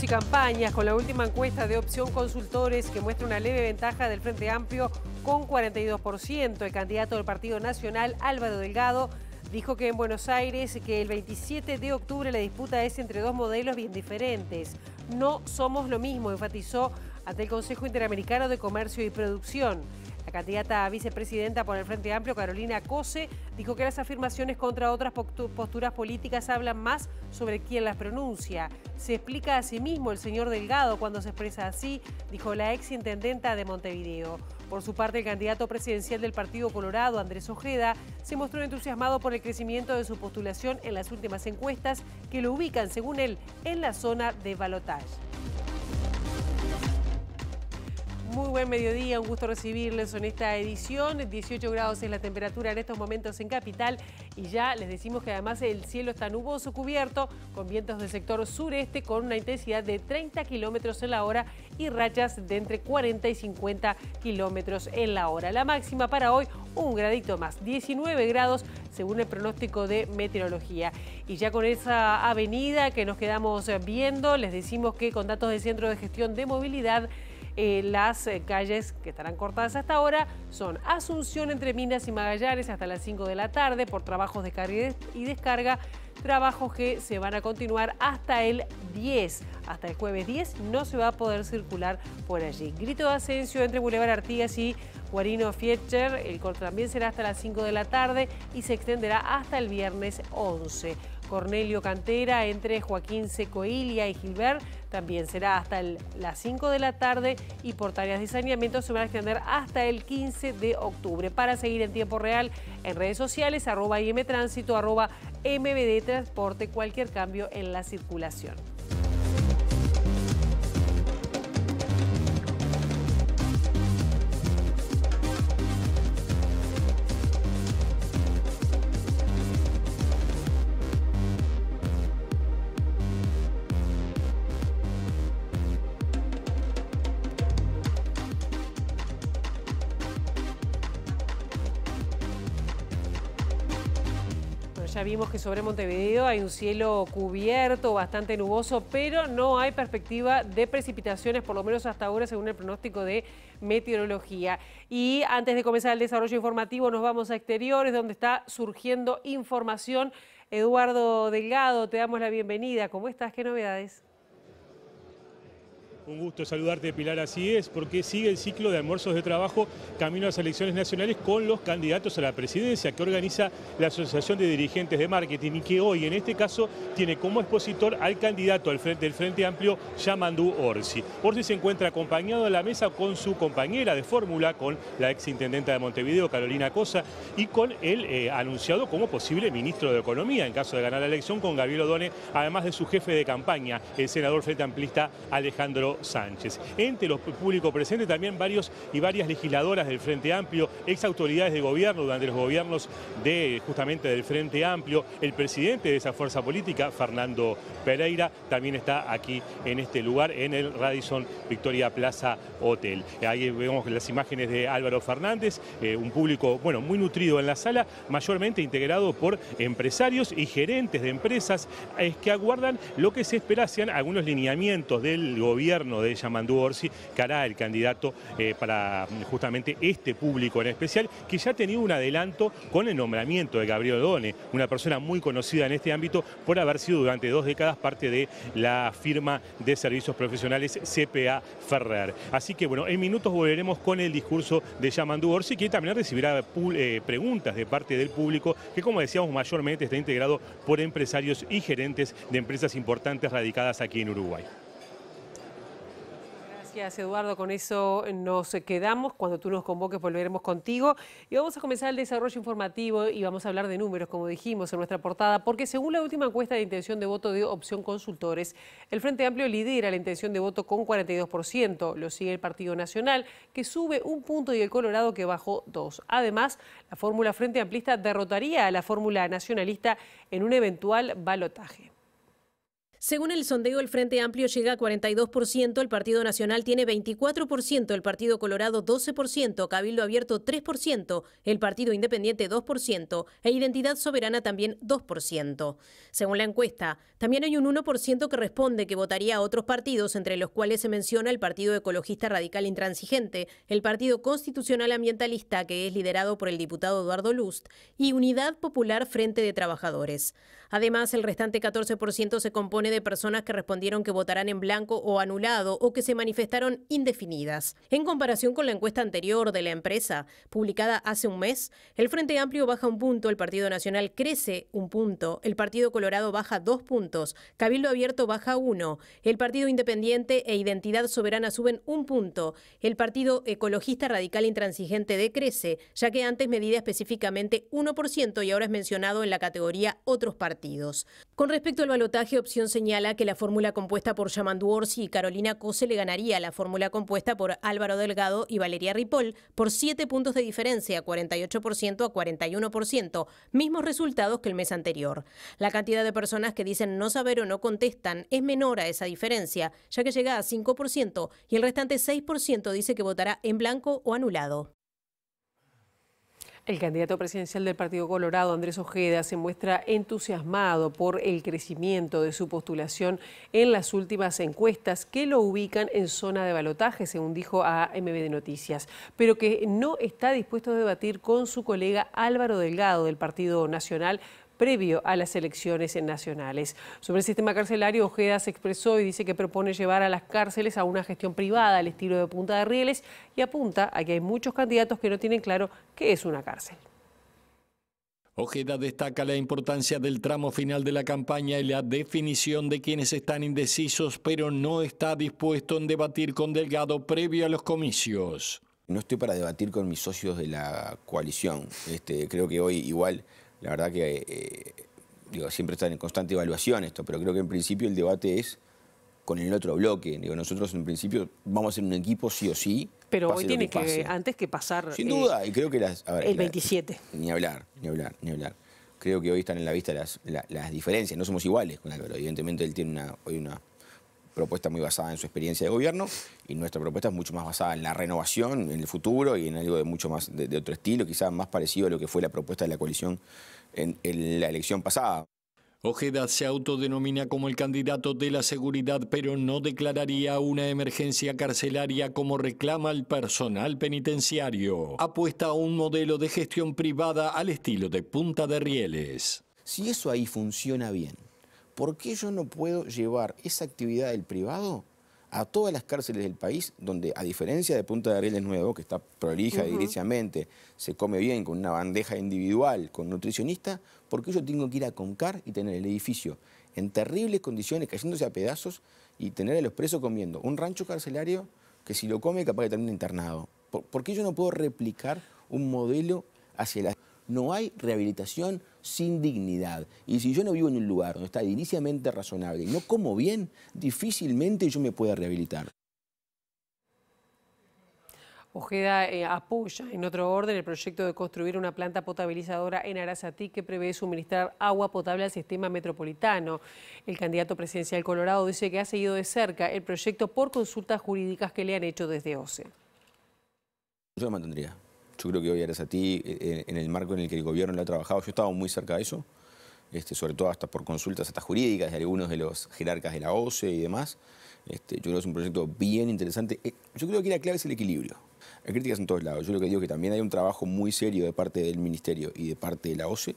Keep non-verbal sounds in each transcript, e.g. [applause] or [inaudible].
y campañas, con la última encuesta de Opción Consultores que muestra una leve ventaja del Frente Amplio con 42%. El candidato del Partido Nacional, Álvaro Delgado, dijo que en Buenos Aires que el 27 de octubre la disputa es entre dos modelos bien diferentes. No somos lo mismo, enfatizó ante el Consejo Interamericano de Comercio y Producción. La candidata a vicepresidenta por el Frente Amplio, Carolina Cose, dijo que las afirmaciones contra otras posturas políticas hablan más sobre quién las pronuncia. Se explica a sí mismo el señor Delgado cuando se expresa así, dijo la ex de Montevideo. Por su parte, el candidato presidencial del Partido Colorado, Andrés Ojeda, se mostró entusiasmado por el crecimiento de su postulación en las últimas encuestas que lo ubican, según él, en la zona de balotaje. Muy buen mediodía, un gusto recibirles en esta edición. 18 grados es la temperatura en estos momentos en Capital y ya les decimos que además el cielo está nuboso, cubierto, con vientos del sector sureste con una intensidad de 30 kilómetros en la hora y rachas de entre 40 y 50 kilómetros en la hora. La máxima para hoy, un gradito más, 19 grados según el pronóstico de meteorología. Y ya con esa avenida que nos quedamos viendo, les decimos que con datos del Centro de Gestión de Movilidad, eh, las eh, calles que estarán cortadas hasta ahora son Asunción entre Minas y Magallanes hasta las 5 de la tarde por trabajos de carga y descarga, trabajos que se van a continuar hasta el 10. Hasta el jueves 10 no se va a poder circular por allí. Grito de Ascencio entre Boulevard Artigas y Guarino Fietcher. El corte también será hasta las 5 de la tarde y se extenderá hasta el viernes 11. Cornelio Cantera entre Joaquín Secoilia y Gilbert también será hasta las 5 de la tarde y por tareas de saneamiento se van a extender hasta el 15 de octubre. Para seguir en tiempo real en redes sociales, arroba imtránsito, arroba mbd transporte, cualquier cambio en la circulación. vimos que sobre Montevideo hay un cielo cubierto, bastante nuboso, pero no hay perspectiva de precipitaciones, por lo menos hasta ahora, según el pronóstico de meteorología. Y antes de comenzar el desarrollo informativo, nos vamos a exteriores, donde está surgiendo información. Eduardo Delgado, te damos la bienvenida. ¿Cómo estás? ¿Qué novedades? Un gusto saludarte, Pilar. Así es, porque sigue el ciclo de almuerzos de trabajo camino a las elecciones nacionales con los candidatos a la presidencia que organiza la Asociación de Dirigentes de Marketing y que hoy, en este caso, tiene como expositor al candidato al frente, del Frente Amplio, Yamandú Orsi. Orsi se encuentra acompañado a la mesa con su compañera de fórmula, con la exintendenta de Montevideo, Carolina Cosa, y con el eh, anunciado como posible ministro de Economía, en caso de ganar la elección, con Gabriel Odone, además de su jefe de campaña, el senador frente amplista Alejandro Sánchez. Entre los públicos presentes también varios y varias legisladoras del Frente Amplio, ex autoridades de gobierno durante los gobiernos de justamente del Frente Amplio, el presidente de esa fuerza política, Fernando Pereira, también está aquí en este lugar, en el Radisson Victoria Plaza Hotel. Ahí vemos las imágenes de Álvaro Fernández, eh, un público bueno, muy nutrido en la sala, mayormente integrado por empresarios y gerentes de empresas que aguardan lo que se espera sean algunos lineamientos del gobierno de Yamandú Orsi, que hará el candidato eh, para mm, justamente este público en especial, que ya ha tenido un adelanto con el nombramiento de Gabriel Done, una persona muy conocida en este ámbito por haber sido durante dos décadas parte de la firma de servicios profesionales CPA Ferrer. Así que bueno, en minutos volveremos con el discurso de Yamandú Orsi, que también recibirá eh, preguntas de parte del público, que como decíamos mayormente está integrado por empresarios y gerentes de empresas importantes radicadas aquí en Uruguay. Gracias, Eduardo. Con eso nos quedamos. Cuando tú nos convoques, volveremos contigo. Y vamos a comenzar el desarrollo informativo y vamos a hablar de números, como dijimos en nuestra portada, porque según la última encuesta de intención de voto de Opción Consultores, el Frente Amplio lidera la intención de voto con 42%. Lo sigue el Partido Nacional, que sube un punto, y el Colorado, que bajó dos. Además, la fórmula Frente Amplista derrotaría a la fórmula nacionalista en un eventual balotaje. Según el sondeo, el Frente Amplio llega a 42%, el Partido Nacional tiene 24%, el Partido Colorado 12%, Cabildo Abierto 3%, el Partido Independiente 2% e Identidad Soberana también 2%. Según la encuesta, también hay un 1% que responde que votaría a otros partidos, entre los cuales se menciona el Partido Ecologista Radical Intransigente, el Partido Constitucional Ambientalista, que es liderado por el diputado Eduardo Lust, y Unidad Popular Frente de Trabajadores. Además, el restante 14% se compone de personas que respondieron que votarán en blanco o anulado o que se manifestaron indefinidas. En comparación con la encuesta anterior de la empresa, publicada hace un mes, el Frente Amplio baja un punto, el Partido Nacional crece un punto, el Partido Colorado baja dos puntos, Cabildo Abierto baja uno, el Partido Independiente e Identidad Soberana suben un punto, el Partido Ecologista Radical Intransigente decrece, ya que antes medía específicamente 1% y ahora es mencionado en la categoría Otros Partidos. Con respecto al balotaje, opción se señala que la fórmula compuesta por Yamandu Orsi y Carolina Cose le ganaría a la fórmula compuesta por Álvaro Delgado y Valeria Ripoll por siete puntos de diferencia, 48% a 41%, mismos resultados que el mes anterior. La cantidad de personas que dicen no saber o no contestan es menor a esa diferencia, ya que llega a 5% y el restante 6% dice que votará en blanco o anulado. El candidato presidencial del Partido Colorado, Andrés Ojeda, se muestra entusiasmado por el crecimiento de su postulación en las últimas encuestas que lo ubican en zona de balotaje, según dijo a de Noticias, pero que no está dispuesto a debatir con su colega Álvaro Delgado del Partido Nacional previo a las elecciones nacionales. Sobre el sistema carcelario, Ojeda se expresó y dice que propone llevar a las cárceles a una gestión privada al estilo de Punta de Rieles y apunta a que hay muchos candidatos que no tienen claro qué es una cárcel. Ojeda destaca la importancia del tramo final de la campaña y la definición de quienes están indecisos, pero no está dispuesto en debatir con Delgado previo a los comicios. No estoy para debatir con mis socios de la coalición. Este, creo que hoy igual la verdad que eh, digo, siempre están en constante evaluación esto, pero creo que en principio el debate es con el otro bloque. Digo, nosotros en principio vamos a ser un equipo sí o sí. Pero hoy tiene que, antes que pasar. Sin eh, duda, y creo que el 27. ni hablar, ni hablar, ni hablar. Creo que hoy están en la vista las, diferencias. No somos iguales con Evidentemente él tiene una, hoy una propuesta muy basada en su experiencia de gobierno y nuestra propuesta es mucho más basada en la renovación, en el futuro y en algo de mucho más de otro estilo, quizás más parecido a lo que fue la propuesta de la coalición en, la elección pasada. Ojeda se autodenomina como el candidato de la seguridad, pero no declararía una emergencia carcelaria como reclama el personal penitenciario. Apuesta a un modelo de gestión privada al estilo de Punta de Rieles. Si eso ahí funciona bien, ¿por qué yo no puedo llevar esa actividad del privado a todas las cárceles del país, donde a diferencia de Punta de Arieles Nuevo, que está prolija se come bien con una bandeja individual, con nutricionista, porque yo tengo que ir a Concar y tener el edificio en terribles condiciones, cayéndose a pedazos y tener a los presos comiendo un rancho carcelario que si lo come capaz de un internado. porque ¿Por qué yo no puedo replicar un modelo hacia la... No hay rehabilitación sin dignidad. Y si yo no vivo en un lugar donde está inicialmente razonable y no como bien, difícilmente yo me pueda rehabilitar. Ojeda eh, apoya en otro orden el proyecto de construir una planta potabilizadora en Arasatí que prevé suministrar agua potable al sistema metropolitano. El candidato presidencial Colorado dice que ha seguido de cerca el proyecto por consultas jurídicas que le han hecho desde OCE. Yo lo mantendría. Yo creo que hoy eres a ti, en el marco en el que el gobierno lo ha trabajado, yo estado muy cerca de eso, este, sobre todo hasta por consultas hasta jurídicas de algunos de los jerarcas de la OCE y demás. Este, yo creo que es un proyecto bien interesante. Eh, yo creo que la clave es el equilibrio. Hay críticas en todos lados. Yo lo que digo que también hay un trabajo muy serio de parte del Ministerio y de parte de la OCE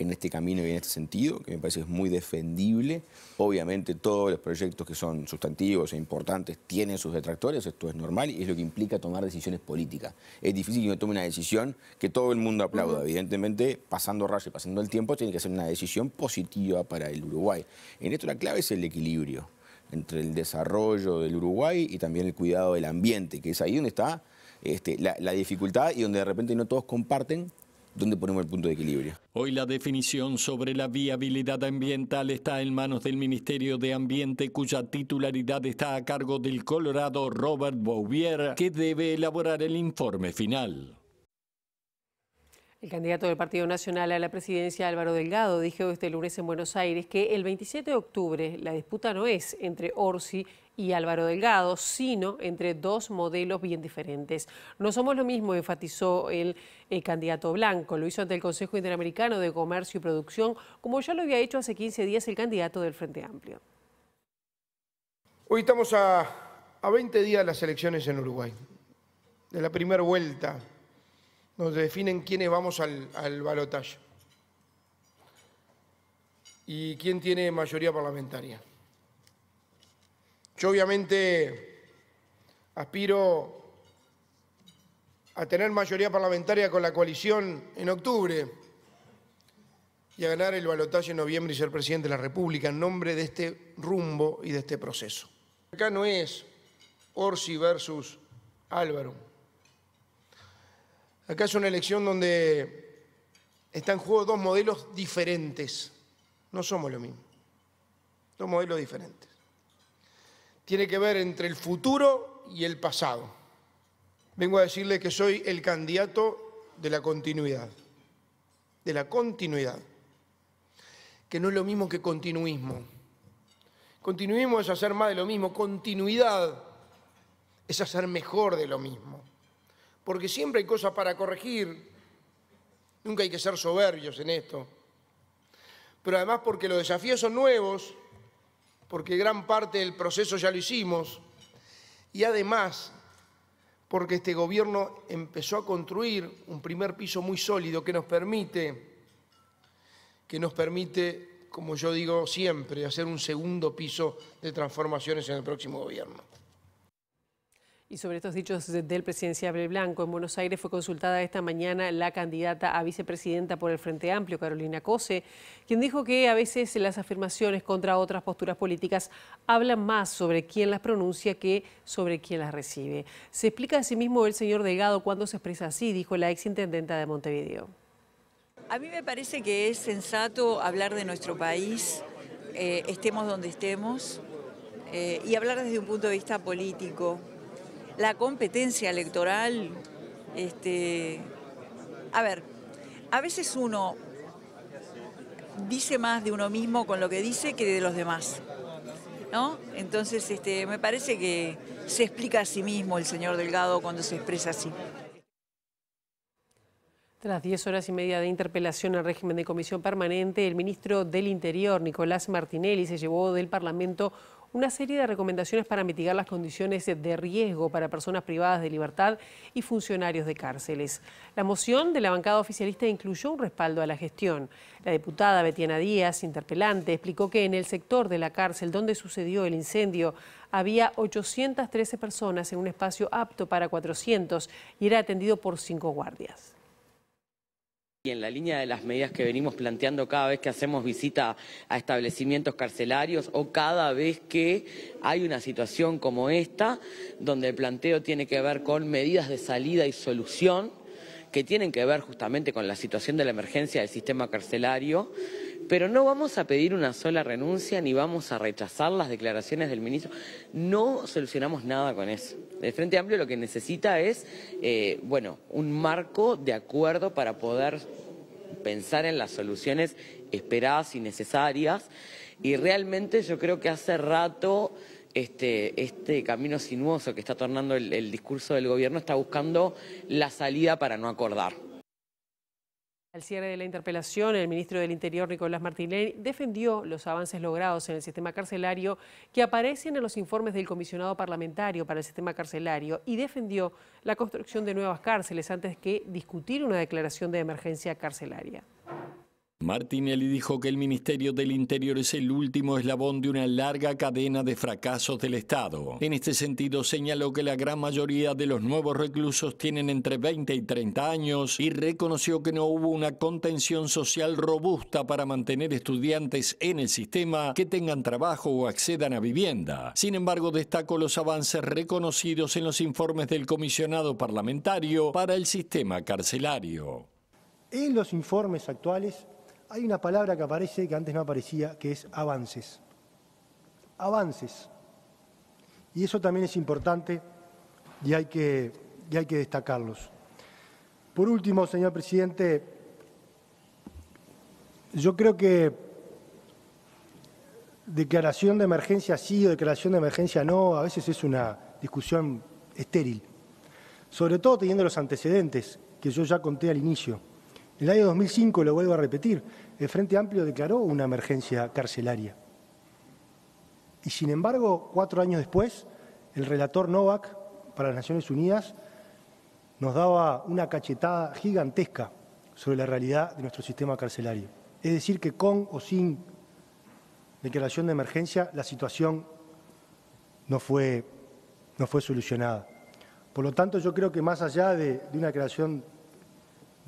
en este camino y en este sentido, que me parece que es muy defendible. Obviamente todos los proyectos que son sustantivos e importantes tienen sus detractores, esto es normal y es lo que implica tomar decisiones políticas. Es difícil que uno tome una decisión que todo el mundo aplauda. Evidentemente, pasando rayos y pasando el tiempo, tiene que ser una decisión positiva para el Uruguay. En esto la clave es el equilibrio entre el desarrollo del Uruguay y también el cuidado del ambiente, que es ahí donde está este, la dificultad y donde de repente no todos comparten ¿Dónde ponemos el punto de equilibrio? Hoy la definición sobre la viabilidad ambiental está en manos del Ministerio de Ambiente, cuya titularidad está a cargo del Colorado Robert Bouvier, que debe elaborar el informe final. El candidato del Partido Nacional a la presidencia, Álvaro Delgado, dijo este lunes en Buenos Aires que el 27 de octubre la disputa no es entre Orsi y Álvaro Delgado, sino entre dos modelos bien diferentes. No somos lo mismo, enfatizó el, eh, candidato Blanco. Lo hizo ante el Consejo Interamericano de Comercio y Producción, como ya lo había hecho hace 15 días el candidato del Frente Amplio. Hoy estamos a, 20 días de las elecciones en Uruguay, de la primera vuelta, donde definen quiénes vamos al, al balotaje y quién tiene mayoría parlamentaria. Yo obviamente aspiro a tener mayoría parlamentaria con la coalición en octubre y a ganar el balotaje en noviembre y ser presidente de la República en nombre de este rumbo y de este proceso. Acá no es Orsi versus Álvaro. Acá es una elección donde están en juego dos modelos diferentes. No somos lo mismo. Dos modelos diferentes tiene que ver entre el futuro y el pasado. Vengo a decirle que soy el candidato de la continuidad, de la continuidad, que no es lo mismo que continuismo. Continuismo es hacer más de lo mismo, continuidad es hacer mejor de lo mismo, porque siempre hay cosas para corregir, nunca hay que ser soberbios en esto, pero además porque los desafíos son nuevos porque gran parte del proceso ya lo hicimos, y además porque este gobierno empezó a construir un primer piso muy sólido que nos permite, que nos permite, como yo digo siempre, hacer un segundo piso de transformaciones en el próximo gobierno. Y sobre estos dichos del presidenciable Blanco, en Buenos Aires fue consultada esta mañana la candidata a vicepresidenta por el Frente Amplio, Carolina Cose, quien dijo que a veces las afirmaciones contra otras posturas políticas hablan más sobre quién las pronuncia que sobre quién las recibe. Se explica a sí mismo el señor Delgado cuando se expresa así, dijo la exintendenta de Montevideo. A mí me parece que es sensato hablar de nuestro país, eh, estemos donde estemos, eh, y hablar desde un punto de vista político, la competencia electoral, este, a ver, a veces uno dice más de uno mismo con lo que dice que de los demás. ¿No? Entonces, este, me parece que se explica a sí mismo el señor Delgado cuando se expresa así. Tras 10 horas y media de interpelación al régimen de comisión permanente, el ministro del Interior, Nicolás Martinelli, se llevó del Parlamento una serie de recomendaciones para mitigar las condiciones de riesgo para personas privadas de libertad y funcionarios de cárceles. La moción de la bancada oficialista incluyó un respaldo a la gestión. La diputada Betiana Díaz, interpelante, explicó que en el sector de la cárcel donde sucedió el incendio había 813 personas en un espacio apto para 400 y era atendido por cinco guardias. Y en la línea de las medidas que venimos planteando cada vez que hacemos visita a establecimientos carcelarios o cada vez que hay una situación como esta, donde el planteo tiene que ver con medidas de salida y solución que tienen que ver justamente con la situación de la emergencia del sistema carcelario pero no vamos a pedir una sola renuncia ni vamos a rechazar las declaraciones del ministro. No solucionamos nada con eso. El Frente Amplio lo que necesita es, eh, bueno, un marco de acuerdo para poder pensar en las soluciones esperadas y necesarias. Y realmente yo creo que hace rato este, este camino sinuoso que está tornando el discurso del gobierno está buscando la salida para no acordar. Al cierre de la interpelación, el ministro del Interior, Nicolás Martínez, defendió los avances logrados en el sistema carcelario que aparecen en los informes del comisionado parlamentario para el sistema carcelario y defendió la construcción de nuevas cárceles antes que discutir una declaración de emergencia carcelaria. Martinelli dijo que el Ministerio del Interior es el último eslabón de una larga cadena de fracasos del Estado. En este sentido, señaló que la gran mayoría de los nuevos reclusos tienen entre 20 y 30 años y reconoció que no hubo una contención social robusta para mantener estudiantes en el sistema que tengan trabajo o accedan a vivienda. Sin embargo, destacó los avances reconocidos en los informes del comisionado parlamentario para el sistema carcelario. En los informes actuales hay una palabra que aparece que antes no aparecía, que es avances. Avances. Y eso también es importante y hay que, y hay que destacarlos. Por último, señor presidente, yo creo que declaración de emergencia sí o declaración de emergencia no, a veces es una discusión estéril, sobre todo teniendo los antecedentes que yo ya conté al inicio. En el año 2005, lo vuelvo a repetir, el Frente Amplio declaró una emergencia carcelaria. Y sin embargo, cuatro años después, el relator Novak para las Naciones Unidas nos daba una cachetada gigantesca sobre la realidad de nuestro sistema carcelario. Es decir, que con o sin declaración de emergencia la situación no fue, no fue solucionada. Por lo tanto, yo creo que más allá de, de una declaración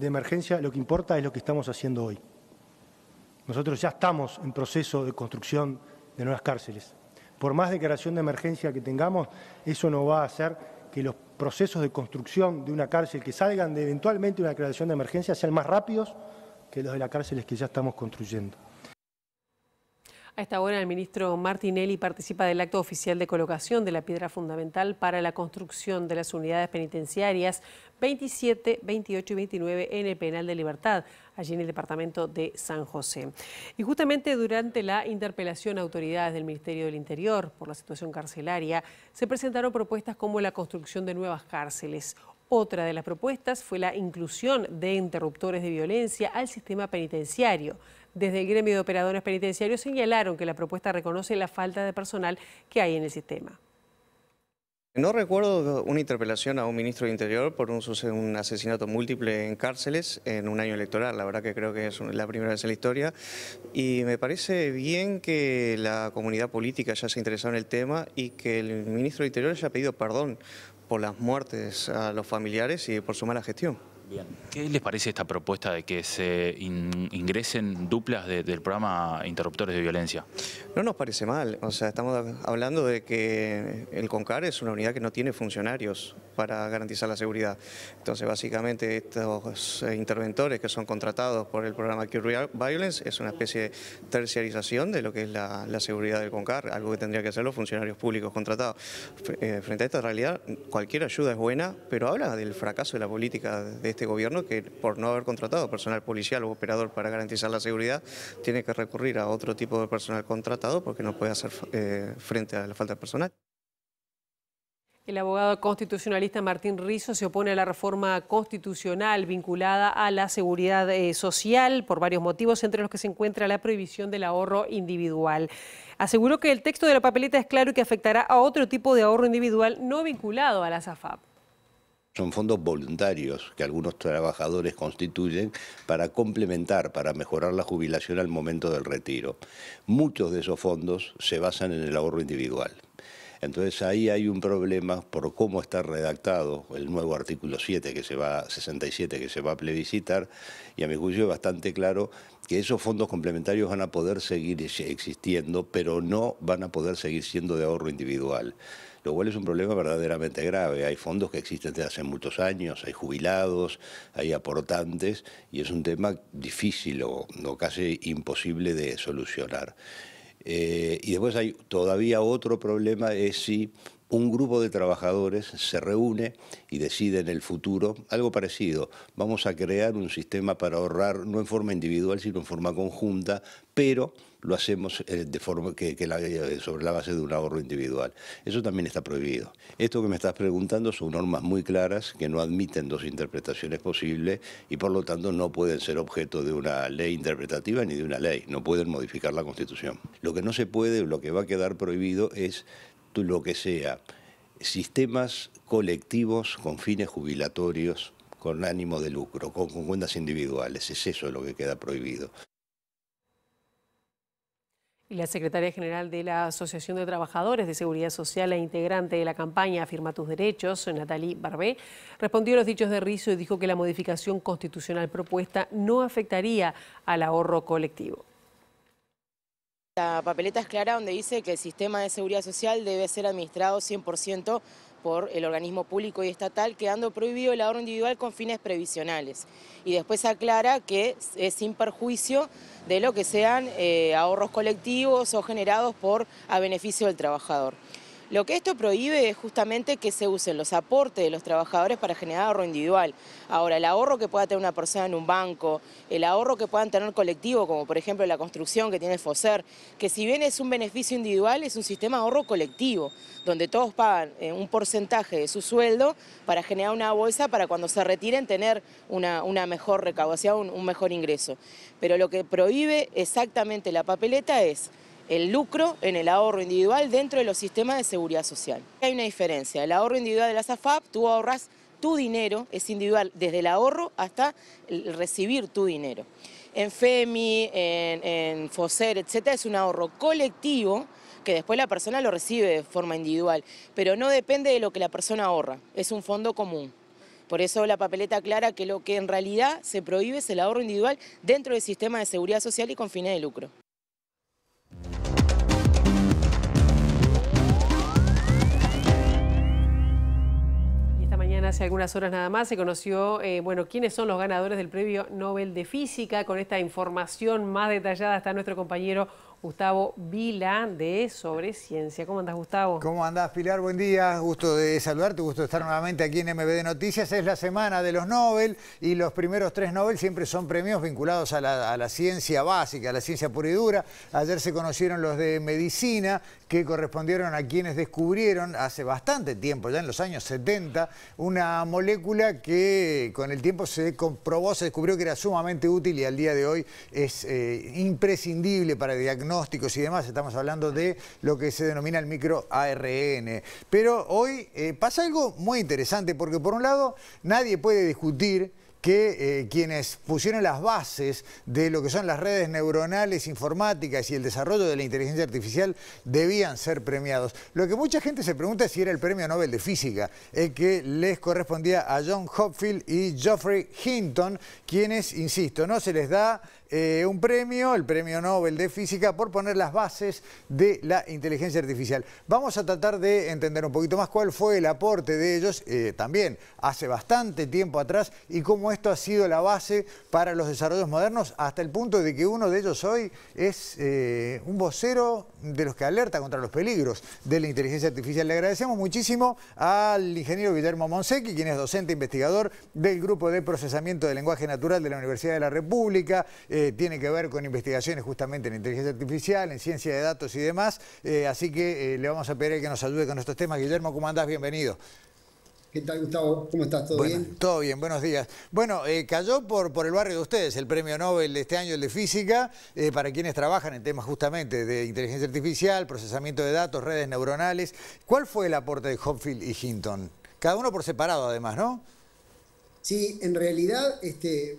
de emergencia, lo que importa es lo que estamos haciendo hoy. Nosotros ya estamos en proceso de construcción de nuevas cárceles. Por más declaración de emergencia que tengamos, eso no va a hacer que los procesos de construcción de una cárcel que salgan de eventualmente una declaración de emergencia sean más rápidos que los de las cárceles que ya estamos construyendo. A esta hora el ministro Martinelli participa del acto oficial de colocación de la piedra fundamental para la construcción de las unidades penitenciarias 27, 28 y 29 en el Penal de Libertad, allí en el departamento de San José. Y justamente durante la interpelación a autoridades del Ministerio del Interior por la situación carcelaria, se presentaron propuestas como la construcción de nuevas cárceles otra de las propuestas fue la inclusión de interruptores de violencia al sistema penitenciario. Desde el gremio de operadores penitenciarios señalaron que la propuesta reconoce la falta de personal que hay en el sistema. No recuerdo una interpelación a un ministro de Interior por un, asesinato múltiple en cárceles en un año electoral. La verdad que creo que es la primera vez en la historia. Y me parece bien que la comunidad política ya se ha interesado en el tema y que el ministro de Interior haya pedido perdón por las muertes a los familiares y por su mala gestión. ¿Qué les parece esta propuesta de que se ingresen duplas del programa Interruptores de Violencia? No nos parece mal, o sea, estamos hablando de que el CONCAR es una unidad que no tiene funcionarios para garantizar la seguridad. Entonces, básicamente, estos eh, interventores que son contratados por el programa Cure Violence es una especie de terciarización de lo que es la, la seguridad del CONCAR, algo que tendría que hacer los funcionarios públicos contratados. Eh, frente a esta realidad, cualquier ayuda es buena, pero habla del fracaso de la política de este este gobierno que por no haber contratado personal policial o operador para garantizar la seguridad, tiene que recurrir a otro tipo de personal contratado porque no puede hacer eh, frente a la falta de personal. El abogado constitucionalista Martín Rizo se opone a la reforma constitucional vinculada a la seguridad eh, social por varios motivos, entre los que se encuentra la prohibición del ahorro individual. Aseguró que el texto de la papeleta es claro y que afectará a otro tipo de ahorro individual no vinculado a la SAFAP. Son fondos voluntarios que algunos trabajadores constituyen para complementar, para mejorar la jubilación al momento del retiro. Muchos de esos fondos se basan en el ahorro individual. Entonces ahí hay un problema por cómo está redactado el nuevo artículo 7 que se va 67 que se va a plebiscitar y a mi juicio es bastante claro que esos fondos complementarios van a poder seguir existiendo, pero no van a poder seguir siendo de ahorro individual lo cual es un problema verdaderamente grave. Hay fondos que existen desde hace muchos años, hay jubilados, hay aportantes, y es un tema difícil o, casi imposible de solucionar. Eh, y después hay todavía otro problema, es si un grupo de trabajadores se reúne y decide en el futuro algo parecido. Vamos a crear un sistema para ahorrar, no en forma individual, sino en forma conjunta, pero lo hacemos eh, de forma que, eh, sobre la base de un ahorro individual. Eso también está prohibido. Esto que me estás preguntando son normas muy claras que no admiten dos interpretaciones posibles y por lo tanto no pueden ser objeto de una ley interpretativa ni de una ley. No pueden modificar la Constitución. Lo que no se puede, lo que va a quedar prohibido es lo que sea, sistemas colectivos con fines jubilatorios, con ánimo de lucro, con, cuentas individuales. Es eso lo que queda prohibido. la secretaria general de la Asociación de Trabajadores de Seguridad Social e integrante de la campaña Afirma tus Derechos, Natalie Barbé, respondió a los dichos de rizo y dijo que la modificación constitucional propuesta no afectaría al ahorro colectivo. La papeleta es clara donde dice que el sistema de seguridad social debe ser administrado 100% por el organismo público y estatal, quedando prohibido el ahorro individual con fines previsionales. Y después aclara que es sin perjuicio de lo que sean eh, ahorros colectivos o generados por a beneficio del trabajador. Lo que esto prohíbe es justamente que se usen los aportes de los trabajadores para generar ahorro individual. Ahora, el ahorro que pueda tener una persona en un banco, el ahorro que puedan tener colectivo, como por ejemplo la construcción que tiene FOSER, que si bien es un beneficio individual, es un sistema de ahorro colectivo, donde todos pagan eh, un porcentaje de su sueldo para generar una bolsa para cuando se retiren tener una, mejor recaudación, un mejor ingreso. Pero lo que prohíbe exactamente la papeleta es el lucro en el ahorro individual dentro de los sistemas de seguridad social. Hay una diferencia, el ahorro individual de la SAFAP, tú ahorras tu dinero, es individual, desde el ahorro hasta recibir tu dinero. En FEMI, en, en FOSER, etcétera, es un ahorro colectivo que después la persona lo recibe de forma individual, pero no depende de lo que la persona ahorra, es un fondo común. Por eso la papeleta aclara que lo que en realidad se prohíbe es el ahorro individual dentro del sistema de seguridad social y con fines de lucro. hace algunas horas nada más se conoció, eh, bueno, quiénes son los ganadores del premio Nobel de Física. Con esta información más detallada está nuestro compañero Gustavo Vila de Sobre Ciencia. ¿Cómo andas, Gustavo? ¿Cómo andás, Pilar? Buen día, gusto de saludarte, gusto de estar nuevamente aquí en MBD Noticias. Es la semana de los Nobel y los primeros tres Nobel siempre son premios vinculados a la, a la ciencia básica, a la ciencia pura y dura. Ayer se conocieron los de medicina, que correspondieron a quienes descubrieron hace bastante tiempo, ya en los años 70, una molécula que con el tiempo se comprobó, se descubrió que era sumamente útil y al día de hoy es eh, imprescindible para diagnósticos y demás. Estamos hablando de lo que se denomina el micro Pero hoy eh, pasa algo muy interesante porque por un lado nadie puede discutir que eh, quienes pusieron las bases de lo que son las redes neuronales informáticas y el desarrollo de la inteligencia artificial debían ser premiados. Lo que mucha gente se pregunta es si era el premio Nobel de Física, el que les correspondía a John Hopfield y Geoffrey Hinton, quienes, insisto, no se les da eh, un premio, el premio Nobel de Física, por poner las bases de la inteligencia artificial. Vamos a tratar de entender un poquito más cuál fue el aporte de ellos eh, también hace bastante tiempo atrás y cómo esto ha sido la base para los desarrollos modernos hasta el punto de que uno de ellos hoy es eh, un vocero de los que alerta contra los peligros de la inteligencia artificial. Le agradecemos muchísimo al ingeniero Guillermo Monsequi, quien es docente e investigador del Grupo de Procesamiento del Lenguaje Natural de la Universidad de la República. Eh, tiene que ver con investigaciones justamente en inteligencia artificial, en ciencia de datos y demás. Eh, así que le vamos a pedir que nos ayude con estos temas. Guillermo, ¿cómo andás? Bienvenido. ¿Qué tal, Gustavo? ¿Cómo estás? ¿Todo bien? Todo bien, buenos días. Bueno, eh, cayó por, el barrio de ustedes el premio Nobel de este año, el de Física, eh, para quienes trabajan en temas justamente de inteligencia artificial, procesamiento de datos, redes neuronales. ¿Cuál fue el aporte de Hopfield y Hinton? Cada uno por separado, además, ¿no? Sí, en realidad este,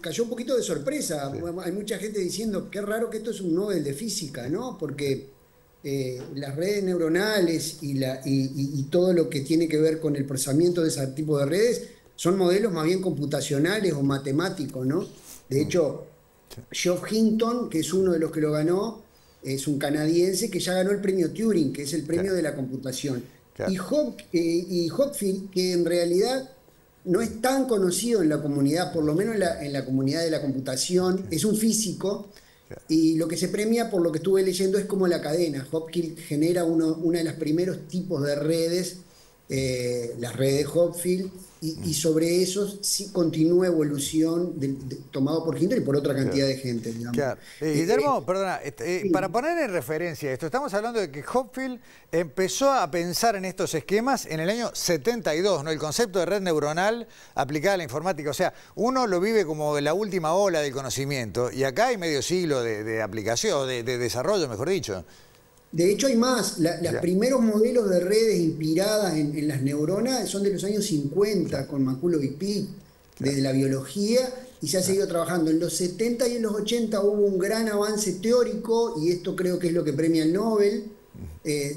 cayó un poquito de sorpresa. Hay mucha gente diciendo, qué raro que esto es un Nobel de Física, ¿no? Porque eh, las redes neuronales y, todo lo que tiene que ver con el procesamiento de ese tipo de redes son modelos más bien computacionales o matemáticos, ¿no? De hecho, Geoff Hinton, que es uno de los que lo ganó, es un canadiense que ya ganó el premio Turing, que es el premio de la computación. Y, Hop, eh, Hopfield, que en realidad no es tan conocido en la comunidad, por lo menos en la, comunidad de la computación, es un físico y lo que se premia, por lo que estuve leyendo, es como la cadena. Hopkins genera uno, de los primeros tipos de redes eh, las redes Hopfield, y, mm. sobre eso sí continúa evolución tomada tomado por Hinter y por otra cantidad de gente. Eh, eh, Guillermo, perdona, este, para poner en referencia esto, estamos hablando de que Hopfield empezó a pensar en estos esquemas en el año 72, ¿no? el concepto de red neuronal aplicada a la informática. O sea, uno lo vive como la última ola del conocimiento, y acá hay medio siglo de, de aplicación, de desarrollo, mejor dicho. De hecho, hay más. los primeros modelos de redes inspiradas en, las neuronas son de los años 50, con Maculo y Pitt, desde la biología, y se ha ah. seguido trabajando. En los 70 y en los 80 hubo un gran avance teórico, y esto creo que es lo que premia el Nobel, eh,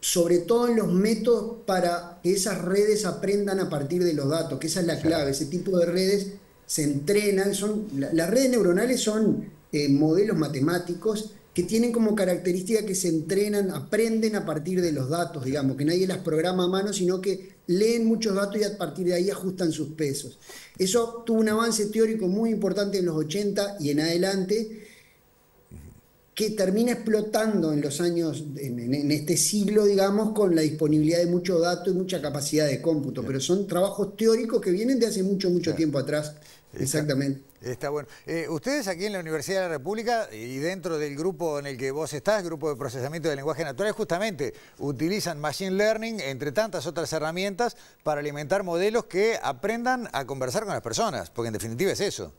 sobre todo en los métodos para que esas redes aprendan a partir de los datos, que esa es la clave. Ese tipo de redes se entrenan, son, las redes neuronales son eh, modelos matemáticos que tienen como característica que se entrenan, aprenden a partir de los datos, digamos, que nadie las programa a mano, sino que leen muchos datos y a partir de ahí ajustan sus pesos. Eso tuvo un avance teórico muy importante en los 80 y en adelante, que termina explotando en los años, en, este siglo, digamos, con la disponibilidad de mucho dato y mucha capacidad de cómputo, pero son trabajos teóricos que vienen de hace mucho, mucho tiempo atrás. Exactamente. Está bueno. Eh, ustedes aquí en la Universidad de la República y dentro del grupo en el que vos estás, Grupo de Procesamiento del Lenguaje Natural, justamente utilizan Machine Learning, entre tantas otras herramientas, para alimentar modelos que aprendan a conversar con las personas, porque en definitiva es eso.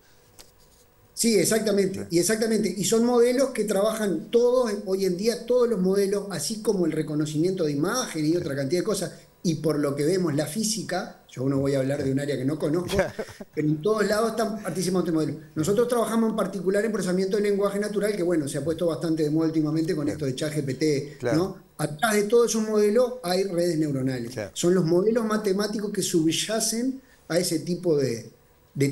Sí, exactamente, y exactamente. Y son modelos que trabajan todos, hoy en día todos los modelos, así como el reconocimiento de imagen y otra cantidad de cosas, y por lo que vemos la física, yo no voy a hablar de un área que no conozco, pero en todos lados están participando de modelo. Nosotros trabajamos en particular en procesamiento de lenguaje natural, que bueno, se ha puesto bastante de moda últimamente con esto de ChatGPT, ¿no? Atrás de todos esos modelos hay redes neuronales. Son los modelos matemáticos que subyacen a ese tipo de,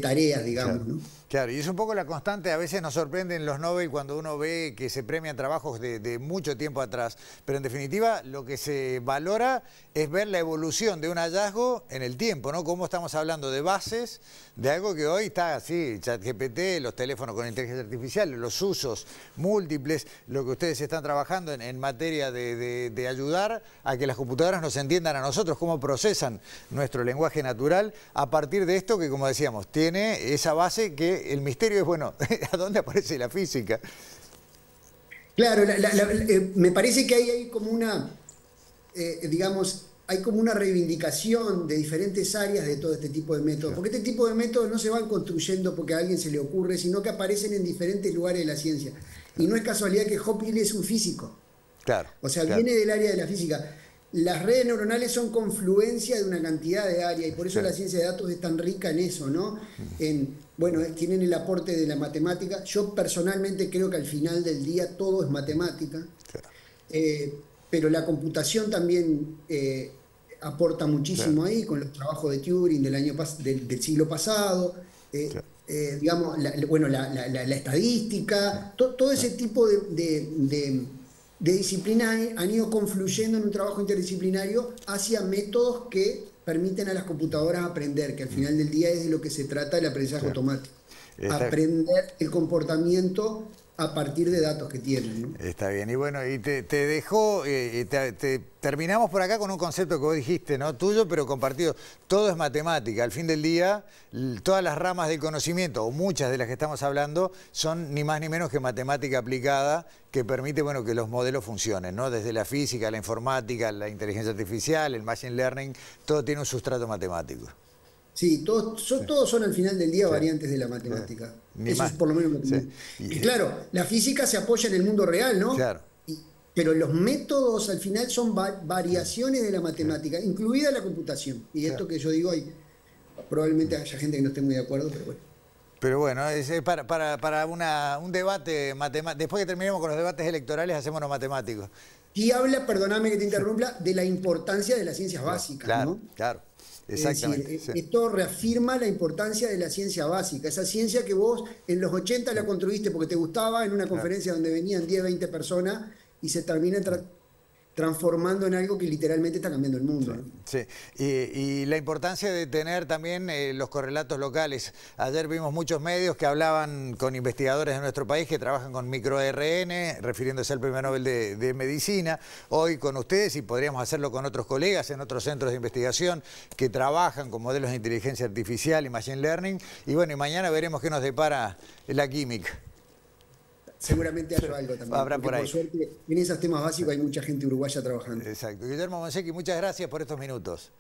tareas, digamos, ¿no? Claro, y es un poco la constante, a veces nos sorprenden los Nobel cuando uno ve que se premian trabajos de, de, mucho tiempo atrás, pero en definitiva lo que se valora es ver la evolución de un hallazgo en el tiempo, ¿no? Cómo estamos hablando de bases de algo que hoy está así, ChatGPT, los teléfonos con inteligencia artificial, los usos múltiples, lo que ustedes están trabajando en, materia de, ayudar a que las computadoras nos entiendan a nosotros, cómo procesan nuestro lenguaje natural a partir de esto que, como decíamos, tiene esa base que el misterio es, bueno, [laughs] ¿a dónde aparece la física? Claro, eh, me parece que hay ahí como una, eh, digamos, hay como una reivindicación de diferentes áreas de todo este tipo de métodos, porque este tipo de métodos no se van construyendo porque a alguien se le ocurre, sino que aparecen en diferentes lugares de la ciencia. Y no es casualidad que Hopkins es un físico. Claro. O sea, viene del área de la física. Las redes neuronales son confluencia de una cantidad de áreas y por eso la ciencia de datos es tan rica en eso, ¿no? En, bueno, tienen el aporte de la matemática. Yo personalmente creo que al final del día todo es matemática. Claro. Eh, pero la computación también eh, aporta muchísimo ahí con los trabajos de Turing del, año del, siglo pasado, eh, eh, digamos, la, bueno, la, estadística, todo ese tipo de, disciplinas han ido confluyendo en un trabajo interdisciplinario hacia métodos que permiten a las computadoras aprender, que al mm. final del día es de lo que se trata el aprendizaje automático. Aprender el comportamiento a partir de datos que tienen. Está bien, y bueno, y te, dejo, dejó, eh, eh, terminamos por acá con un concepto que vos dijiste, ¿no? Tuyo, pero compartido. Todo es matemática. Al fin del día, todas las ramas del conocimiento, o muchas de las que estamos hablando, son ni más ni menos que matemática aplicada que permite, bueno, que los modelos funcionen, ¿no? Desde la física, la informática, la inteligencia artificial, el machine learning, todo tiene un sustrato matemático. Sí, todos, son, todos son al final del día variantes de la matemática. Eso es por lo menos lo que... Y, y claro, la física se apoya en el mundo real, ¿no? Claro. pero los métodos al final son variaciones de la matemática, incluida la computación. Y esto que yo digo, hay, probablemente haya gente que no esté muy de acuerdo, pero bueno. Pero bueno, es para, para, para una, un debate matemático. Después que terminemos con los debates electorales, hacemos los matemáticos. Y habla, perdóname que te interrumpa, de la importancia de las ciencias básicas, claro, Claro. Exactamente. Eh, esto reafirma la importancia de la ciencia básica, esa ciencia que vos en los 80 la construiste porque te gustaba en una conferencia donde venían 10, 20 personas y se termina transformando en algo que literalmente está cambiando el mundo. Sí, Y, la importancia de tener también eh, los correlatos locales. Ayer vimos muchos medios que hablaban con investigadores de nuestro país que trabajan con microRN, refiriéndose al premio Nobel de, Medicina, hoy con ustedes y podríamos hacerlo con otros colegas en otros centros de investigación que trabajan con modelos de inteligencia artificial y machine learning. Y bueno, y mañana veremos qué nos depara la química seguramente haya algo también. Habrá por ahí. suerte, en esos temas básicos hay mucha gente uruguaya trabajando. Exacto. Guillermo Monsequi, muchas gracias por estos minutos.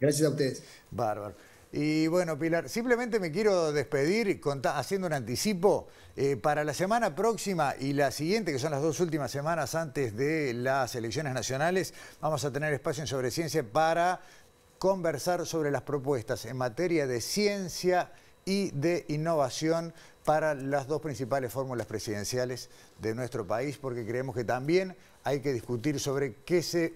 Gracias a ustedes. Bárbaro. Y bueno, Pilar, simplemente me quiero despedir haciendo un anticipo. Eh, para la semana próxima y la siguiente, que son las dos últimas semanas antes de las elecciones nacionales, vamos a tener espacio en Sobre Ciencia para conversar sobre las propuestas en materia de ciencia y de innovación para las dos principales fórmulas presidenciales de nuestro país, porque creemos que también hay que discutir sobre qué se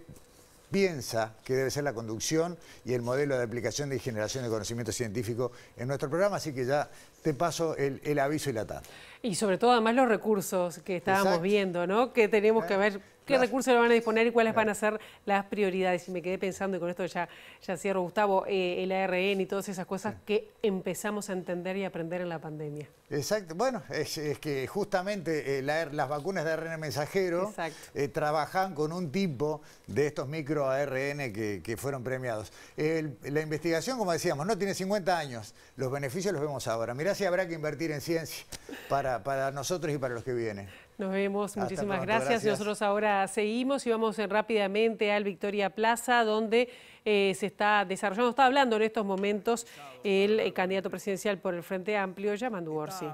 piensa que debe ser la conducción y el modelo de aplicación de generación de conocimiento científico en nuestro programa, así que ya te paso el, aviso y la tarde. Y sobre todo además los recursos que estábamos viendo, ¿no? Que tenemos que eh, ver qué recursos lo van a disponer y cuáles van a ser las prioridades. Y me quedé pensando, y con esto ya, cierro, Gustavo, eh, el ARN y todas esas cosas que empezamos a entender y aprender en la pandemia. Exacto, bueno, es, que justamente eh, las vacunas de ARN mensajero eh, trabajan con un tipo de estos micro ARN que, fueron premiados. la investigación, como decíamos, no tiene 50 años, los beneficios los vemos ahora. Mirá si habrá que invertir en ciencia para nosotros y para los que vienen. Nos vemos, muchísimas gracias. Nosotros ahora seguimos y vamos rápidamente al Victoria Plaza, donde eh, se está desarrollando, está hablando en estos momentos el eh, candidato presidencial por el Frente Amplio, Yamandu Orsi.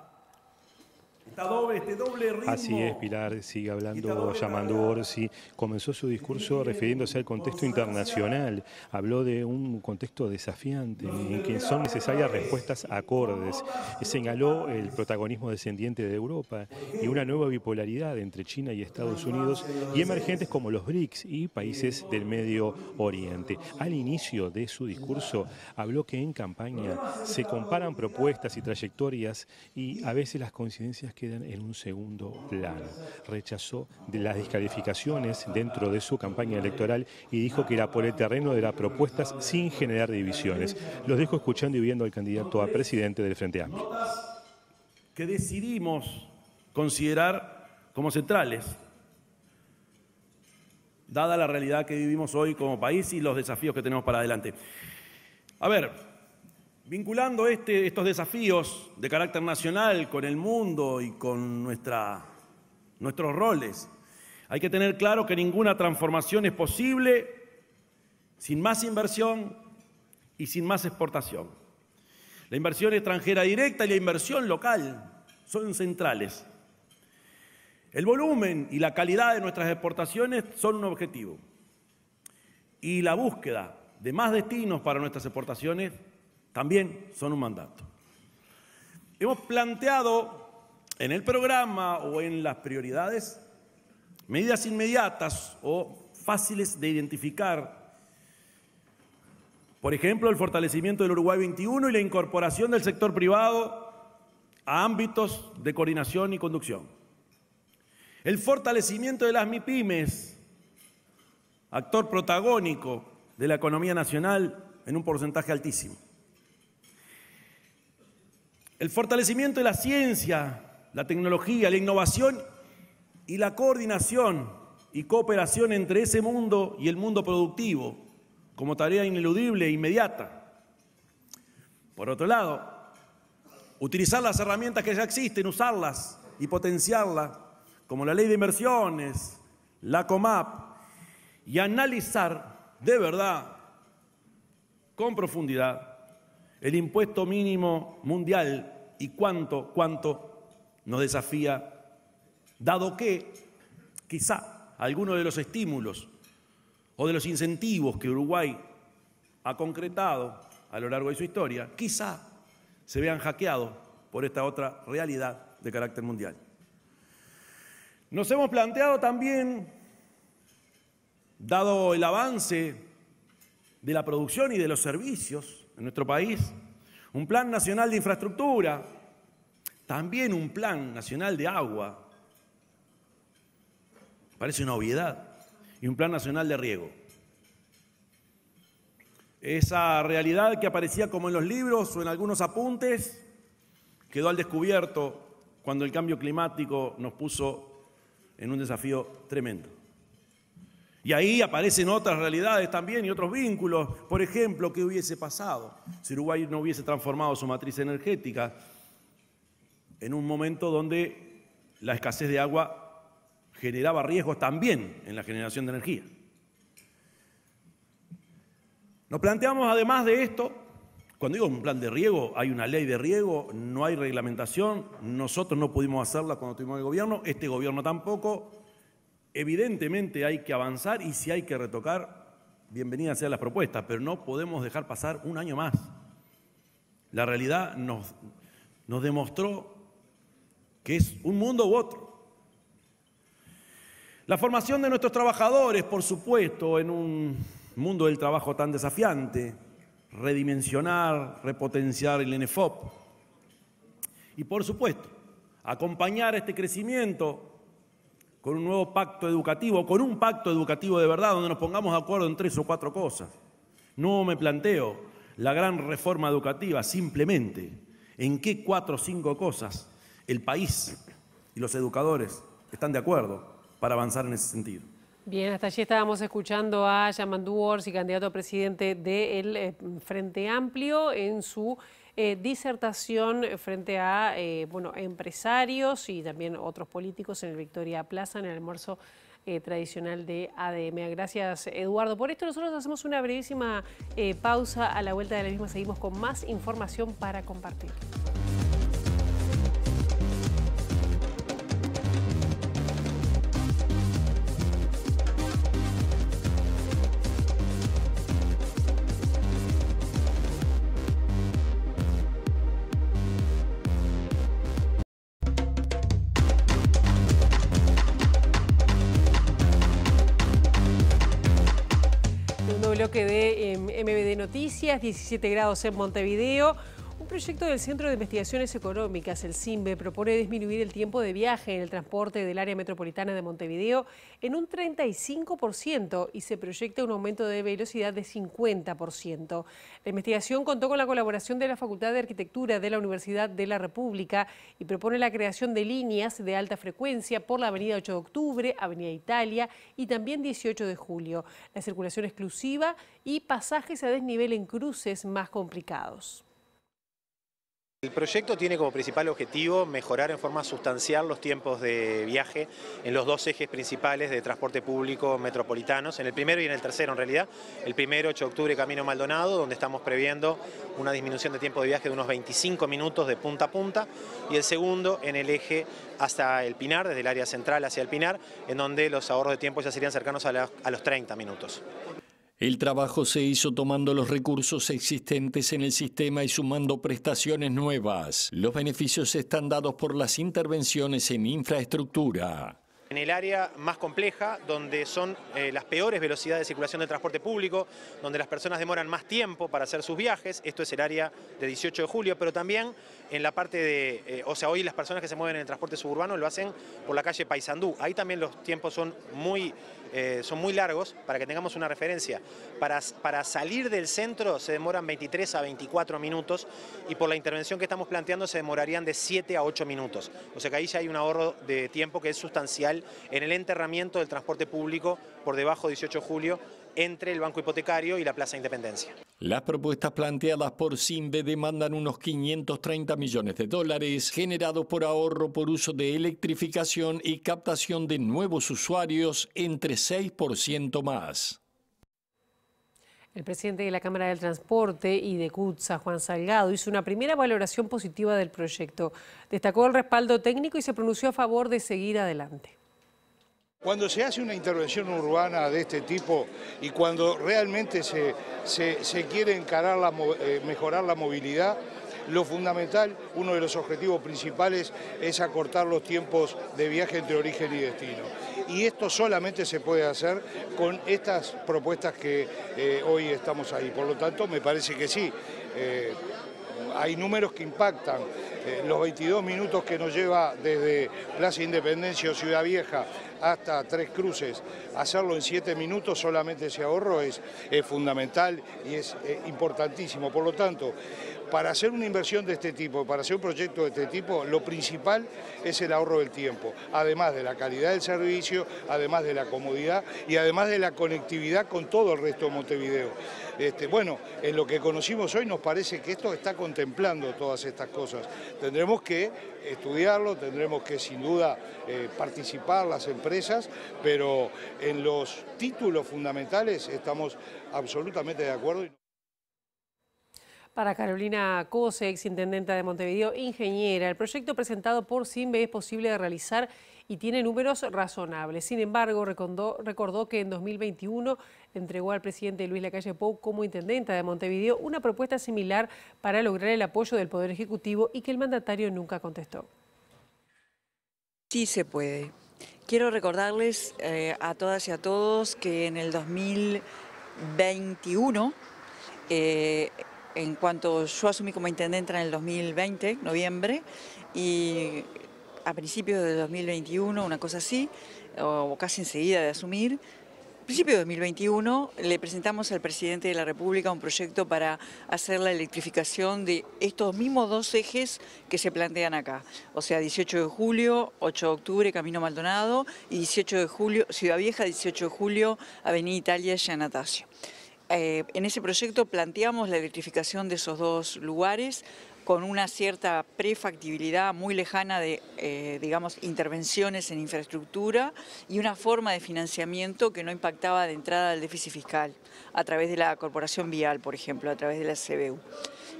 Este Así es, Pilar sigue hablando Yamandu Orsi. Comenzó su discurso refiriéndose al contexto internacional. Habló de un contexto desafiante en que son necesarias respuestas acordes. Señaló el protagonismo descendiente de Europa y una nueva bipolaridad entre China y Estados Unidos y emergentes como los BRICS y países del Medio Oriente. Al inicio de su discurso habló que en campaña se comparan propuestas y trayectorias y a veces las coincidencias que quedan en un segundo plano. Rechazó las descalificaciones dentro de su campaña electoral y dijo que era por el terreno de las propuestas sin generar divisiones. Los dejo escuchando y viendo al candidato a presidente del Frente Amplio. Que decidimos considerar como centrales, dada la realidad que vivimos hoy como país y los desafíos que tenemos para adelante. A ver, Vinculando este, estos desafíos de carácter nacional con el mundo y con nuestros roles, hay que tener claro que ninguna transformación es posible sin más inversión y sin más exportación. La inversión extranjera directa y la inversión local son centrales. El volumen y la calidad de nuestras exportaciones son un objetivo. Y la búsqueda de más destinos para nuestras exportaciones también son un mandato. Hemos planteado en el programa o en las prioridades medidas inmediatas o fáciles de identificar. Por ejemplo, el fortalecimiento del Uruguay 21 y la incorporación del sector privado a ámbitos de coordinación y conducción. El fortalecimiento de las MIPIMES, actor protagónico de la economía nacional en un porcentaje altísimo el fortalecimiento de la ciencia, la tecnología, la innovación y la coordinación y cooperación entre ese mundo y el mundo productivo como tarea ineludible e inmediata. Por otro lado, utilizar las herramientas que ya existen, usarlas y potenciarlas, como la ley de inversiones, la COMAP, y analizar de verdad, con profundidad, el impuesto mínimo mundial y cuánto, cuánto nos desafía, dado que quizá alguno de los estímulos o de los incentivos que Uruguay ha concretado a lo largo de su historia, quizá se vean hackeados por esta otra realidad de carácter mundial. Nos hemos planteado también, dado el avance de la producción y de los servicios en nuestro país, un plan nacional de infraestructura, también un plan nacional de agua. Parece una obviedad. Y un plan nacional de riego. Esa realidad que aparecía como en los libros o en algunos apuntes quedó al descubierto cuando el cambio climático nos puso en un desafío tremendo. Y ahí aparecen otras realidades también y otros vínculos. Por ejemplo, ¿qué hubiese pasado si Uruguay no hubiese transformado su matriz energética en un momento donde la escasez de agua generaba riesgos también en la generación de energía? Nos planteamos además de esto, cuando digo un plan de riego, hay una ley de riego, no hay reglamentación, nosotros no pudimos hacerla cuando tuvimos el gobierno, este gobierno tampoco, Evidentemente hay que avanzar y si hay que retocar, bienvenidas sean las propuestas, pero no podemos dejar pasar un año más. La realidad nos, nos demostró que es un mundo u otro. La formación de nuestros trabajadores, por supuesto, en un mundo del trabajo tan desafiante, redimensionar, repotenciar el NFOP. Y por supuesto, acompañar este crecimiento con un nuevo pacto educativo, con un pacto educativo de verdad, donde nos pongamos de acuerdo en tres o cuatro cosas. No me planteo la gran reforma educativa, simplemente en qué cuatro o cinco cosas el país y los educadores están de acuerdo para avanzar en ese sentido. Bien, hasta allí estábamos escuchando a Yamandú Orsi, candidato a presidente del eh, Frente Amplio, en su eh, disertación eh, frente a eh, bueno, empresarios y también otros políticos en el Victoria Plaza, en el almuerzo tradicional de ADM. Gracias, Eduardo. Por esto nosotros hacemos una brevísima pausa. A la vuelta de la misma seguimos con más información para compartir. 17 grados en Montevideo. El proyecto del Centro de Investigaciones Económicas, el CIMBE, propone disminuir el tiempo de viaje en el transporte del área metropolitana de Montevideo en un 35% y se proyecta un aumento de velocidad de 50%. La investigación contó con la colaboración de la Facultad de Arquitectura de la Universidad de la República y propone la creación de líneas de alta frecuencia por la Avenida 8 de Octubre, Avenida Italia y también 18 de Julio, la circulación exclusiva y pasajes a desnivel en cruces más complicados. El proyecto tiene como principal objetivo mejorar en forma sustancial los tiempos de viaje en los dos ejes principales de transporte público metropolitanos, en el primero y en el tercero en realidad. El primero, 8 de octubre, Camino Maldonado, donde estamos previendo una disminución de tiempo de viaje de unos 25 minutos de punta a punta. Y el segundo, en el eje hasta el Pinar, desde el área central hacia el Pinar, en donde los ahorros de tiempo ya serían cercanos a los 30 minutos. El trabajo se hizo tomando los recursos existentes en el sistema y sumando prestaciones nuevas. Los beneficios están dados por las intervenciones en infraestructura. En el área más compleja, donde son eh, las peores velocidades de circulación del transporte público, donde las personas demoran más tiempo para hacer sus viajes, esto es el área de 18 de julio, pero también en la parte de, eh, o sea, hoy las personas que se mueven en el transporte suburbano lo hacen por la calle Paysandú. Ahí también los tiempos son muy, eh, son muy largos, para que tengamos una referencia. Para, para salir del centro se demoran 23 a 24 minutos y por la intervención que estamos planteando se demorarían de 7 a 8 minutos. O sea que ahí ya hay un ahorro de tiempo que es sustancial en el enterramiento del transporte público por debajo de 18 de julio entre el Banco Hipotecario y la Plaza Independencia. Las propuestas planteadas por Simbe demandan unos 530 millones de dólares generados por ahorro por uso de electrificación y captación de nuevos usuarios entre 6% más. El presidente de la Cámara del Transporte y de CUTSA, Juan Salgado, hizo una primera valoración positiva del proyecto. Destacó el respaldo técnico y se pronunció a favor de seguir adelante. Cuando se hace una intervención urbana de este tipo y cuando realmente se, se, quiere encarar la, eh, mejorar la movilidad, lo fundamental, uno de los objetivos principales es acortar los tiempos de viaje entre origen y destino. Y esto solamente se puede hacer con estas propuestas que eh, hoy estamos ahí. Por lo tanto, me parece que sí. Eh, hay números que impactan. Eh, los 22 minutos que nos lleva desde Plaza Independencia o Ciudad Vieja hasta Tres Cruces, hacerlo en 7 minutos solamente ese ahorro es, fundamental y es eh, importantísimo. Por lo tanto, para hacer una inversión de este tipo, para hacer un proyecto de este tipo, lo principal es el ahorro del tiempo, además de la calidad del servicio, además de la comodidad y además de la conectividad con todo el resto de Montevideo. Este, bueno, en lo que conocimos hoy nos parece que esto está contemplando todas estas cosas. Tendremos que estudiarlo, tendremos que sin duda eh, participar las empresas, pero en los títulos fundamentales estamos absolutamente de acuerdo. Para Carolina Cose, intendenta de Montevideo, ingeniera, el proyecto presentado por CIMBE es posible de realizar y tiene números razonables. Sin embargo, recordó, que en 2021 entregó al presidente Luis Lacalle Pou como intendenta de Montevideo una propuesta similar para lograr el apoyo del Poder Ejecutivo y que el mandatario nunca contestó. Sí se puede. Quiero recordarles eh, a todas y a todos que en el 2021 en cuanto yo asumí como intendente en el 2020, noviembre, y a principios de 2021, una cosa así, o casi enseguida de asumir, a principios de 2021 le presentamos al presidente de la República un proyecto para hacer la electrificación de estos mismos dos ejes que se plantean acá. O sea, 18 de julio, 8 de octubre, Camino Maldonado, y 18 de julio, Ciudad Vieja, 18 de julio, Avenida Italia, Natasio. Eh, en ese proyecto planteamos la electrificación de esos dos lugares con una cierta prefactibilidad muy lejana de, eh, digamos, intervenciones en infraestructura y una forma de financiamiento que no impactaba de entrada al déficit fiscal, a través de la Corporación Vial, por ejemplo, a través de la CBU.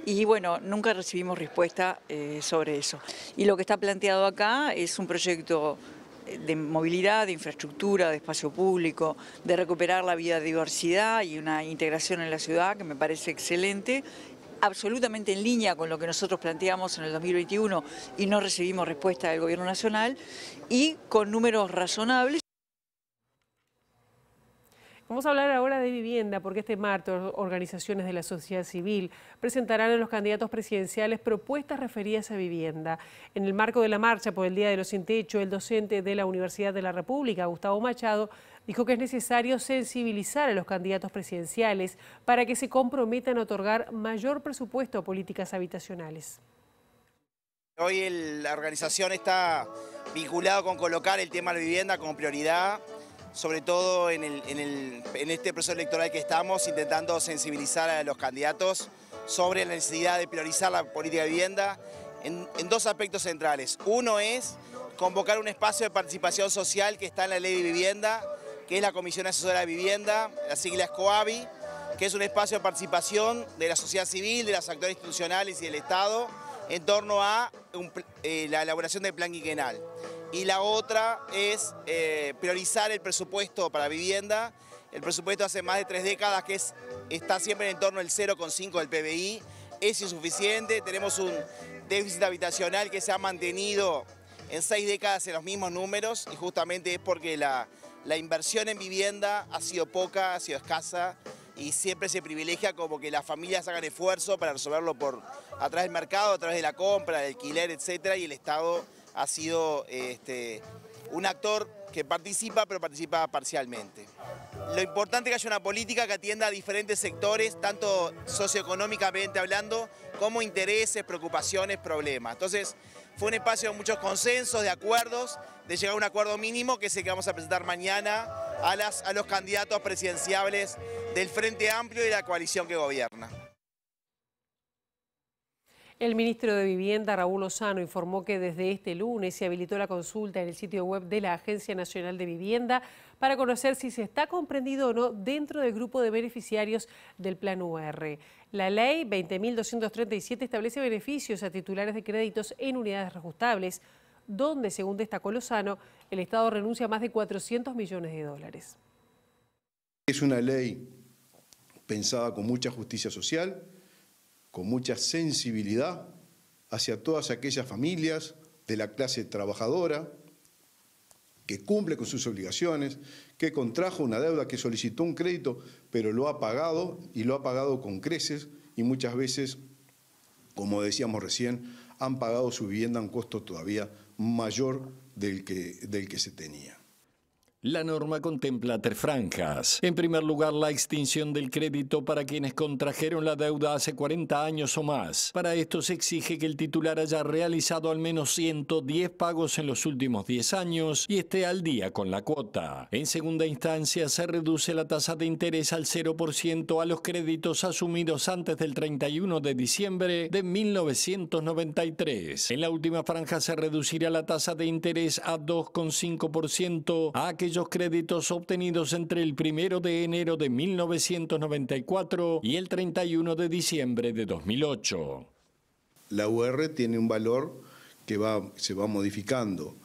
Y bueno, nunca recibimos respuesta eh, sobre eso. Y lo que está planteado acá es un proyecto de movilidad, de infraestructura, de espacio público, de recuperar la biodiversidad y una integración en la ciudad que me parece excelente absolutamente en línea con lo que nosotros planteamos en el 2021 y no recibimos respuesta del Gobierno Nacional y con números razonables. Vamos a hablar ahora de vivienda porque este martes organizaciones de la sociedad civil presentarán a los candidatos presidenciales propuestas referidas a vivienda. En el marco de la marcha por el Día de los Sin Techo, el docente de la Universidad de la República, Gustavo Machado, dijo que es necesario sensibilizar a los candidatos presidenciales para que se comprometan a otorgar mayor presupuesto a políticas habitacionales. Hoy la organización está vinculada con colocar el tema de la vivienda como prioridad sobre todo en, este proceso electoral que estamos, intentando sensibilizar a los candidatos sobre la necesidad de priorizar la política de vivienda en, dos aspectos centrales. Uno es convocar un espacio de participación social que está en la ley de vivienda, que es la Comisión Asesora de Vivienda, la sigla es COAVI, que es un espacio de participación de la sociedad civil, de los actores institucionales y del Estado en torno a eh, la elaboración del plan quinquenal y la otra es eh, priorizar el presupuesto para vivienda. El presupuesto hace más de tres décadas que está siempre en torno al 0,5 del PBI, es insuficiente, tenemos un déficit habitacional que se ha mantenido en seis décadas en los mismos números y justamente es porque la, inversión en vivienda ha sido poca, ha sido escasa y siempre se privilegia como que las familias hagan esfuerzo para resolverlo por, a través del mercado, a través de la compra, del alquiler, etc. y el Estado ha sido este, un actor que participa, pero participa parcialmente. Lo importante es que haya una política que atienda a diferentes sectores, tanto socioeconómicamente hablando, como intereses, preocupaciones, problemas. Entonces, fue un espacio de muchos consensos, de acuerdos, de llegar a un acuerdo mínimo, que es el que vamos a presentar mañana a, a los candidatos presidenciables del Frente Amplio y de la coalición que gobierna. El ministro de Vivienda, Raúl Lozano, informó que desde este lunes se habilitó la consulta en el sitio web de la Agencia Nacional de Vivienda para conocer si se está comprendido o no dentro del grupo de beneficiarios del Plan UR. La ley 20.237 establece beneficios a titulares de créditos en unidades reajustables, donde, según destacó Lozano, el Estado renuncia a más de 400 millones de dólares. Es una ley pensada con mucha justicia social, con mucha sensibilidad hacia todas aquellas familias de la clase trabajadora que cumple con sus obligaciones, que contrajo una deuda, que solicitó un crédito, pero lo ha pagado y lo ha pagado con creces y muchas veces, como decíamos recién, han pagado su vivienda a un costo todavía mayor del que, del que se tenía. La norma contempla tres franjas. En primer lugar, la extinción del crédito para quienes contrajeron la deuda hace 40 años o más. Para esto se exige que el titular haya realizado al menos 110 pagos en los últimos 10 años y esté al día con la cuota. En segunda instancia, se reduce la tasa de interés al 0% a los créditos asumidos antes del 31 de diciembre de 1993. En la última franja se reducirá la tasa de interés a 2,5% a aquellos créditos obtenidos entre el primero de enero de 1994 y el 31 de diciembre de 2008. La UR tiene un valor que va, se va modificando.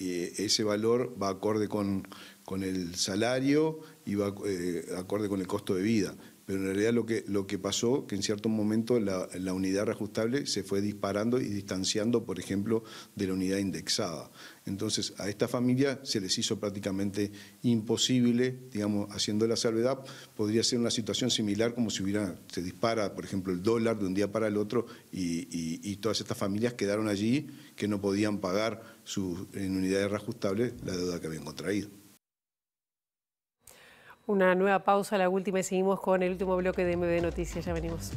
Eh, ese valor va acorde con, con el salario y va eh, acorde con el costo de vida. Pero en realidad lo que, lo que pasó, que en cierto momento la, la unidad reajustable se fue disparando y distanciando, por ejemplo, de la unidad indexada. Entonces, a esta familia se les hizo prácticamente imposible, digamos, haciendo la salvedad, podría ser una situación similar como si hubiera, se dispara, por ejemplo, el dólar de un día para el otro y, todas estas familias quedaron allí que no podían pagar sus en unidades reajustables la deuda que habían contraído. Una nueva pausa, la última, y seguimos con el último bloque de MB Noticias. Ya venimos.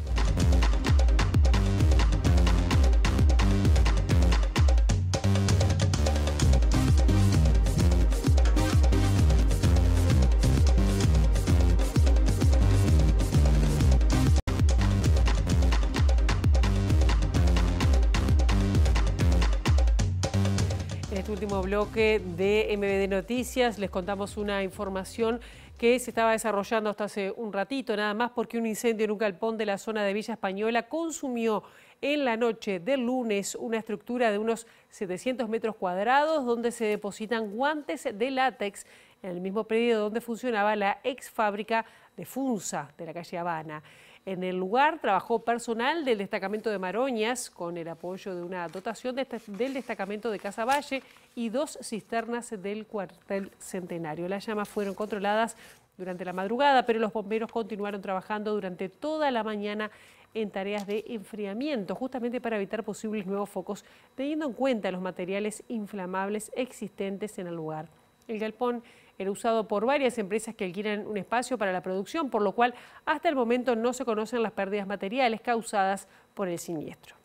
bloque de MBD Noticias les contamos una información que se estaba desarrollando hasta hace un ratito, nada más porque un incendio en un galpón de la zona de Villa Española consumió en la noche del lunes una estructura de unos 700 metros cuadrados donde se depositan guantes de látex en el mismo predio donde funcionaba la ex fábrica de Funza de la calle Habana. En el lugar trabajó personal del destacamento de Maroñas con el apoyo de una dotación este, del destacamento de Casaballe y dos cisternas del cuartel centenario. Las llamas fueron controladas durante la madrugada, pero los bomberos continuaron trabajando durante toda la mañana en tareas de enfriamiento, justamente para evitar posibles nuevos focos, teniendo en cuenta los materiales inflamables existentes en el lugar. El galpón era usado por varias empresas que alquilan un espacio para la producción, por lo cual hasta el momento no se conocen las pérdidas materiales causadas por el siniestro.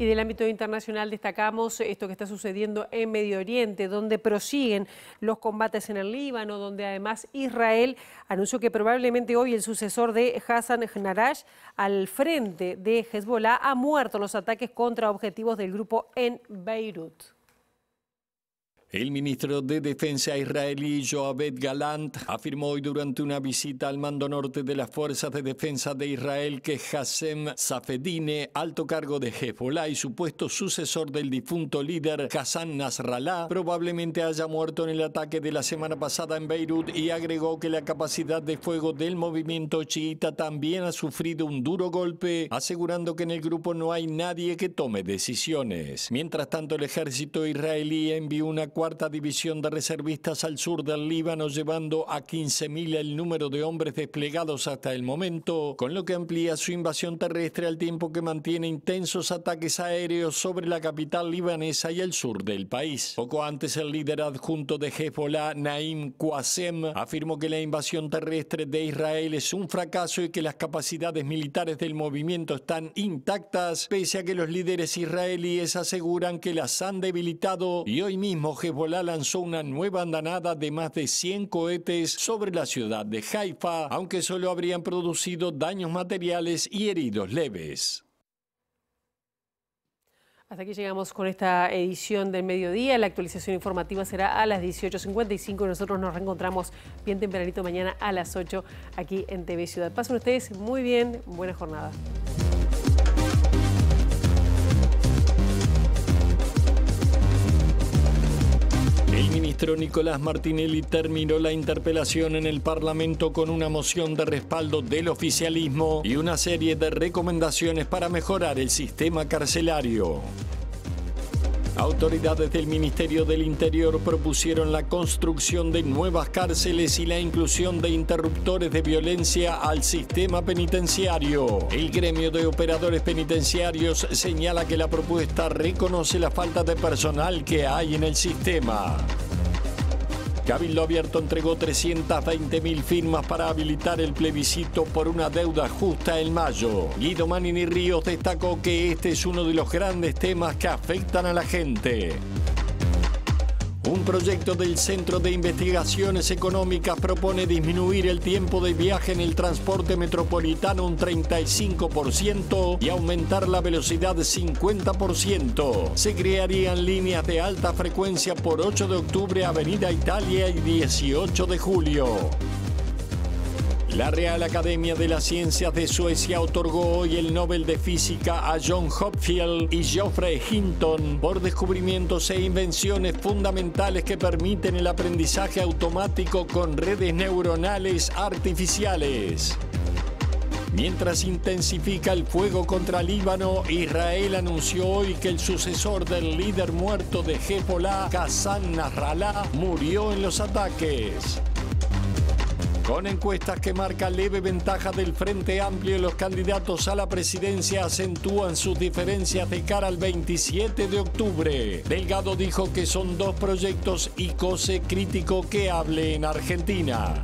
Y del ámbito internacional destacamos esto que está sucediendo en Medio Oriente, donde prosiguen los combates en el Líbano, donde además Israel anunció que probablemente hoy el sucesor de Hassan Gnarash al frente de Hezbollah ha muerto en los ataques contra objetivos del grupo en Beirut. El ministro de Defensa israelí Joabed Galant afirmó hoy durante una visita al mando norte de las Fuerzas de Defensa de Israel que Hassem Safedine, alto cargo de Hezbollah y supuesto sucesor del difunto líder Hassan Nasrallah, probablemente haya muerto en el ataque de la semana pasada en Beirut y agregó que la capacidad de fuego del movimiento chiita también ha sufrido un duro golpe, asegurando que en el grupo no hay nadie que tome decisiones. Mientras tanto, el ejército israelí envió una cuarta división de reservistas al sur del Líbano, llevando a 15.000 el número de hombres desplegados hasta el momento, con lo que amplía su invasión terrestre al tiempo que mantiene intensos ataques aéreos sobre la capital libanesa y el sur del país. Poco antes, el líder adjunto de Hezbollah, Naim Qasem, afirmó que la invasión terrestre de Israel es un fracaso y que las capacidades militares del movimiento están intactas, pese a que los líderes israelíes aseguran que las han debilitado y hoy mismo Hezbollah Hezbollah lanzó una nueva andanada de más de 100 cohetes sobre la ciudad de Haifa, aunque solo habrían producido daños materiales y heridos leves. Hasta aquí llegamos con esta edición del mediodía. La actualización informativa será a las 18.55 nosotros nos reencontramos bien tempranito mañana a las 8 aquí en TV Ciudad. Pasen ustedes muy bien, buena jornada. El ministro Nicolás Martinelli terminó la interpelación en el Parlamento con una moción de respaldo del oficialismo y una serie de recomendaciones para mejorar el sistema carcelario. Autoridades del Ministerio del Interior propusieron la construcción de nuevas cárceles y la inclusión de interruptores de violencia al sistema penitenciario. El gremio de operadores penitenciarios señala que la propuesta reconoce la falta de personal que hay en el sistema. Cabildo Abierto entregó 320.000 firmas para habilitar el plebiscito por una deuda justa en mayo. Guido Manini Ríos destacó que este es uno de los grandes temas que afectan a la gente. Un proyecto del Centro de Investigaciones Económicas propone disminuir el tiempo de viaje en el transporte metropolitano un 35% y aumentar la velocidad 50%. Se crearían líneas de alta frecuencia por 8 de octubre Avenida Italia y 18 de julio. La Real Academia de las Ciencias de Suecia otorgó hoy el Nobel de Física a John Hopfield y Geoffrey Hinton por descubrimientos e invenciones fundamentales que permiten el aprendizaje automático con redes neuronales artificiales. Mientras intensifica el fuego contra Líbano, Israel anunció hoy que el sucesor del líder muerto de Hezbollah, Hassan Nasrallah, murió en los ataques con encuestas que marcan leve ventaja del Frente Amplio los candidatos a la presidencia acentúan sus diferencias de cara al 27 de octubre. Delgado dijo que son dos proyectos y cose crítico que hable en Argentina.